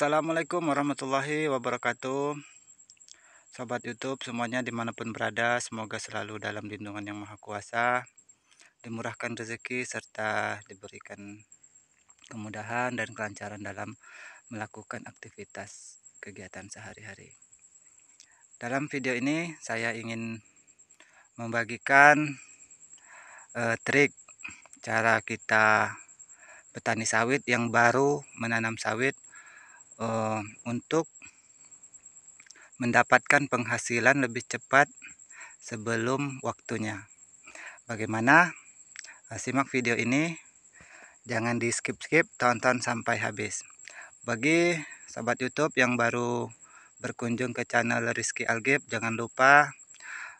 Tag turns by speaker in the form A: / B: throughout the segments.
A: Assalamualaikum warahmatullahi wabarakatuh Sobat Youtube semuanya dimanapun berada Semoga selalu dalam lindungan yang maha kuasa Dimurahkan rezeki serta diberikan kemudahan dan kelancaran dalam melakukan aktivitas kegiatan sehari-hari Dalam video ini saya ingin membagikan uh, trik cara kita petani sawit yang baru menanam sawit Eh, untuk mendapatkan penghasilan lebih cepat sebelum waktunya. Bagaimana? Eh, simak video ini. Jangan di skip-skip, tonton sampai habis. Bagi sahabat YouTube yang baru berkunjung ke channel Rizky Algib, jangan lupa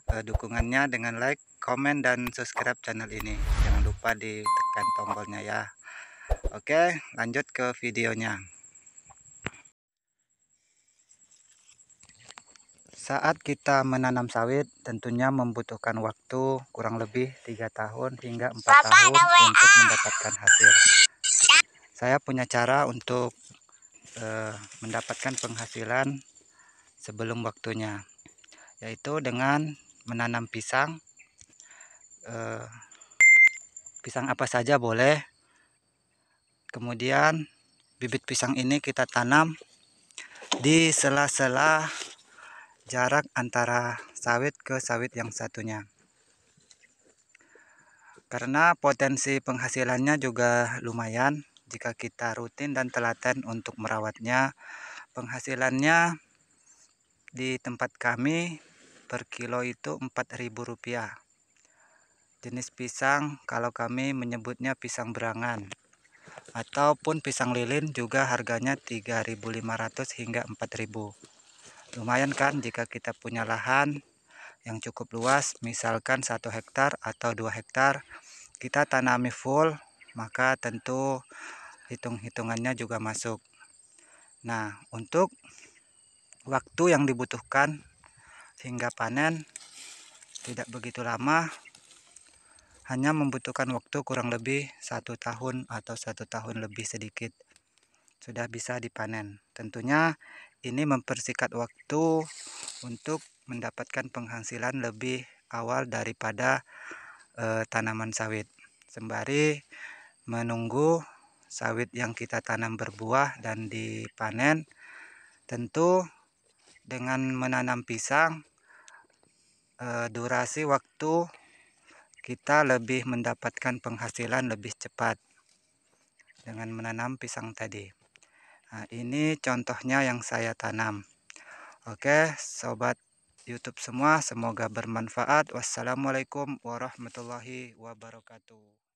A: eh, dukungannya dengan like, komen, dan subscribe channel ini. Jangan lupa ditekan tombolnya ya. Oke, lanjut ke videonya. Saat kita menanam sawit tentunya membutuhkan waktu kurang lebih tiga tahun hingga empat tahun untuk mendapatkan hasil. Saya punya cara untuk eh, mendapatkan penghasilan sebelum waktunya, yaitu dengan menanam pisang. Eh, pisang apa saja boleh. Kemudian bibit pisang ini kita tanam di sela-sela jarak antara sawit ke sawit yang satunya karena potensi penghasilannya juga lumayan jika kita rutin dan telaten untuk merawatnya penghasilannya di tempat kami per kilo itu Rp4.000 jenis pisang kalau kami menyebutnya pisang berangan ataupun pisang lilin juga harganya 3.500 hingga 4.000 Lumayan kan jika kita punya lahan yang cukup luas, misalkan satu hektar atau dua hektar, kita tanami full, maka tentu hitung-hitungannya juga masuk. Nah, untuk waktu yang dibutuhkan hingga panen tidak begitu lama, hanya membutuhkan waktu kurang lebih satu tahun atau satu tahun lebih sedikit sudah bisa dipanen. Tentunya ini mempersingkat waktu untuk mendapatkan penghasilan lebih awal daripada e, tanaman sawit sembari menunggu sawit yang kita tanam berbuah dan dipanen tentu dengan menanam pisang e, durasi waktu kita lebih mendapatkan penghasilan lebih cepat dengan menanam pisang tadi Nah, ini contohnya yang saya tanam. Oke, sobat YouTube semua, semoga bermanfaat. Wassalamualaikum warahmatullahi wabarakatuh.